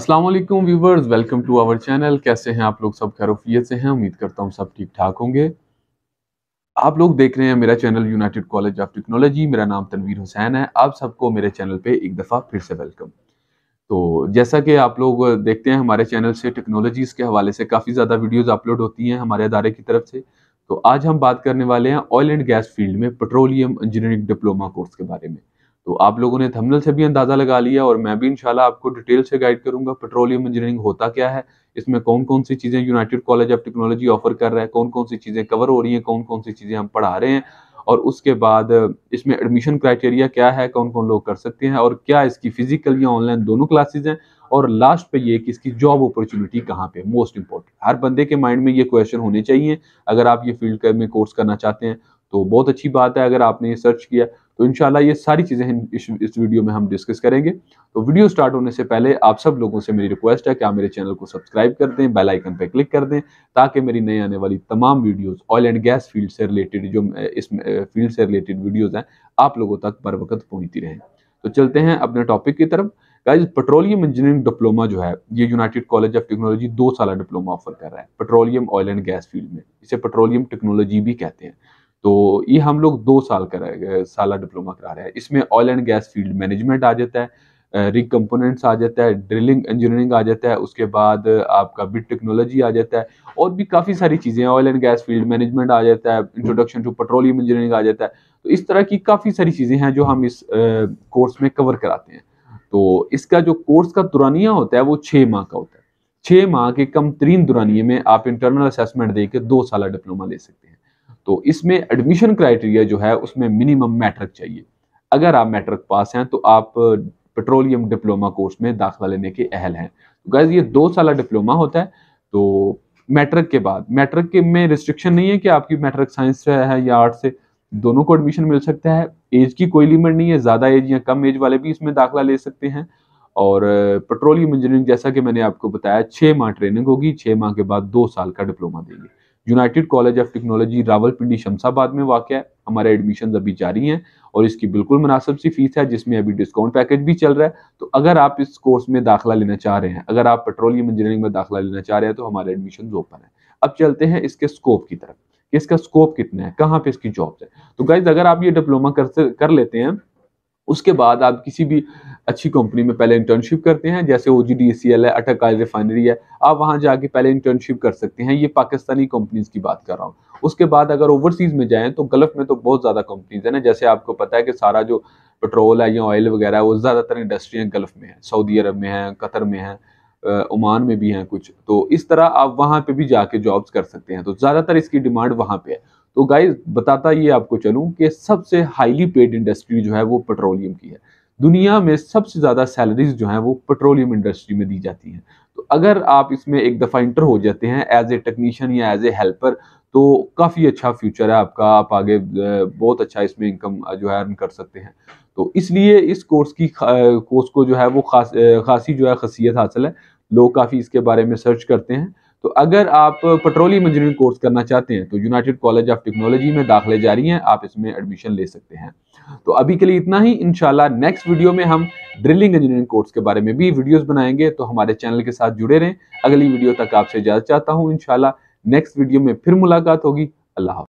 Aslam viewers welcome to our channel कैसे हैं आप लोग सब खैरूफियत से हैं उम्मीद करता हूँ सब ठीक ठाक होंगे आप लोग देख रहे हैं मेरा channel United College of Technology मेरा नाम तनवीर हुसैन है आप सबको मेरे चैनल पे एक दफ़ा फिर से वेलकम तो जैसा कि आप लोग देखते हैं हमारे चैनल से टेक्नोलॉजीज़ के हवाले से काफ़ी ज़्यादा वीडियोज़ अपलोड होती हैं हमारे अदारे की तरफ से तो आज हम बात करने वाले हैं ऑयल एंड गैस फील्ड में पेट्रोलियम इंजीनियरिंग डिप्लोमा कोर्स के बारे में तो आप लोगों ने थंबनेल से भी अंदाज़ा लगा लिया और मैं भी इंशाल्लाह आपको डिटेल से गाइड करूंगा पेट्रोलियम इंजीनियरिंग होता क्या है इसमें कौन कौन सी चीज़ें United College of Technology offer कर रहा है कौन कौन सी चीज़ें कवर हो रही हैं कौन कौन सी चीज़ें हम पढ़ा रहे हैं और उसके बाद इसमें एडमिशन क्राइटेरिया क्या है कौन कौन लोग कर सकते हैं और क्या इसकी फिजिकल या ऑनलाइन दोनों क्लासेज हैं और लास्ट पे ये कि इसकी जॉब अपॉर्चुनिटी कहाँ पे मोस्ट इंपॉर्टेंट हर बंदे के माइंड में ये क्वेश्चन होने चाहिए अगर आप ये फील्ड में कोर्स करना चाहते हैं तो बहुत अच्छी बात है अगर आपने ये सर्च किया तो इनशाला ये सारी चीज़ें इस, इस वीडियो में हम डिस्कस करेंगे तो वीडियो स्टार्ट होने से पहले आप सब लोगों से मेरी रिक्वेस्ट है कि आप मेरे चैनल को सब्सक्राइब कर दें बेल आइकन पर क्लिक कर दें ताकि मेरी नई आने वाली तमाम videos oil and gas field से रिलेटेड जो इस फील्ड से रिलेटेड वीडियोज़ हैं आप लोगों तक बर वक्त पहुँचती रहें तो चलते हैं अपने टॉपिक की तरफ गाइज पेट्रोलियम इंजीनियरिंग डिप्लोमा जो है ये यूनाइटेड कॉलेज ऑफ टेक्नोलॉजी दो साल डिप्लोमा ऑफर कर रहा है petroleum oil and gas field में इसे पेट्रोलियम टेक्नोलॉजी भी कहते हैं तो ये हम लोग दो साल कर साल डिप्लोमा करा रहे हैं इसमें oil and gas field management आ जाता है रिग कंपोनेंट्स आ जाता है ड्रिलिंग इंजीनियरिंग आ जाता है उसके बाद आपका बिट टेक्नोलॉजी आ जाता है और भी काफ़ी सारी चीज़ें oil and gas field management आ जाता है इंट्रोडक्शन टू पेट्रोलियम इंजीनियरिंग आ जाता है तो इस तरह की काफ़ी सारी चीज़ें हैं जो हम इस कोर्स में कवर कराते हैं तो इसका जो कोर्स का दुरानिया होता है वो छः माह का होता है छः माह के कम तरीन दुरानिए में आप इंटरनल असेसमेंट देकर दो साल डिप्लोमा ले सकते हैं तो इसमें एडमिशन क्राइटेरिया जो है उसमें मिनिमम मैट्रिक चाहिए अगर आप मैट्रिक पास हैं तो आप पेट्रोलियम डिप्लोमा कोर्स में दाखिला लेने के अहल हैं तो गैज़ ये दो साल डिप्लोमा होता है तो मैट्रिक के बाद मैट्रिक के में रिस्ट्रिक्शन नहीं है कि आपकी मैट्रिक साइंस से है या आर्ट से दोनों को एडमिशन मिल सकता है एज की कोई लिमिट नहीं है ज़्यादा एज या कम एज वाले भी इसमें दाखिला ले सकते हैं और पेट्रोलियम इंजीनियरिंग जैसा कि मैंने आपको बताया छह माह ट्रेनिंग होगी छः माह के बाद दो साल का डिप्लोमा देंगे United College of Technology Rawalpindi Shamshabad में वाक़ है हमारे एडमिशन अभी जारी हैं और इसकी बिल्कुल मुनासब सी फीस है जिसमें अभी डिस्काउंट पैकेज भी चल रहा है तो अगर आप इस कोर्स में दाखिला लेना चाह रहे हैं अगर आप पेट्रोलियम इंजीनियरिंग में दाखिला लेना चाह रहे हैं तो हमारे एडमिशन ओपन है अब चलते हैं इसके स्कोप की तरफ इसका स्कोप कितना है कहाँ पे इसकी जॉब्स है तो गाइज अगर आप ये डिप्लोमा कर कर लेते हैं उसके बाद आप किसी भी अच्छी कंपनी में पहले इंटर्नशिप करते हैं जैसे ओ जी डी है अटक आयल रिफाइनरी है आप वहाँ जाके पहले इंटर्नशिप कर सकते हैं ये पाकिस्तानी कंपनीज की बात कर रहा हूँ उसके बाद अगर ओवरसीज़ में जाएं तो गल्फ में तो बहुत ज़्यादा कंपनीज है ना जैसे आपको पता है कि सारा जो पेट्रोल है या ऑयल वगैरह है वो ज़्यादातर इंडस्ट्रियाँ गल्फ में है सऊदी अरब में है कतर में है ओमान में भी हैं कुछ तो इस तरह आप वहां पे भी जाके जॉब्स कर सकते हैं तो ज़्यादातर इसकी डिमांड वहां पे है तो गाइज बताता ये आपको चलू कि सबसे हाईली पेड इंडस्ट्री जो है वो पेट्रोलियम की है दुनिया में सबसे ज़्यादा सैलरीज जो है वो पेट्रोलियम इंडस्ट्री में दी जाती हैं तो अगर आप इसमें एक दफ़ा इंटर हो जाते हैं एज ए टेक्नीशियन या एज ए हेल्पर तो काफ़ी अच्छा फ्यूचर है आपका आप आगे बहुत अच्छा इसमें इनकम जो है अर्न कर सकते हैं तो इसलिए इस कोर्स की कोर्स को जो है वो खास खासी जो है खासियत हासिल है लोग काफ़ी इसके बारे में सर्च करते हैं तो अगर आप पेट्रोलियम इंजीनियरिंग कोर्स करना चाहते हैं तो यूनाइटेड कॉलेज ऑफ टेक्नोलॉजी में दाखिले जारी हैं आप इसमें एडमिशन ले सकते हैं तो अभी के लिए इतना ही इनशाला नेक्स्ट वीडियो में हम ड्रिलिंग इंजीनियरिंग कोर्स के बारे में भी वीडियोस बनाएंगे तो हमारे चैनल के साथ जुड़े रहें अगली वीडियो तक आपसे इजाजत चाहता हूँ इनशाला नेक्स्ट वीडियो में फिर मुलाकात होगी अल्लाह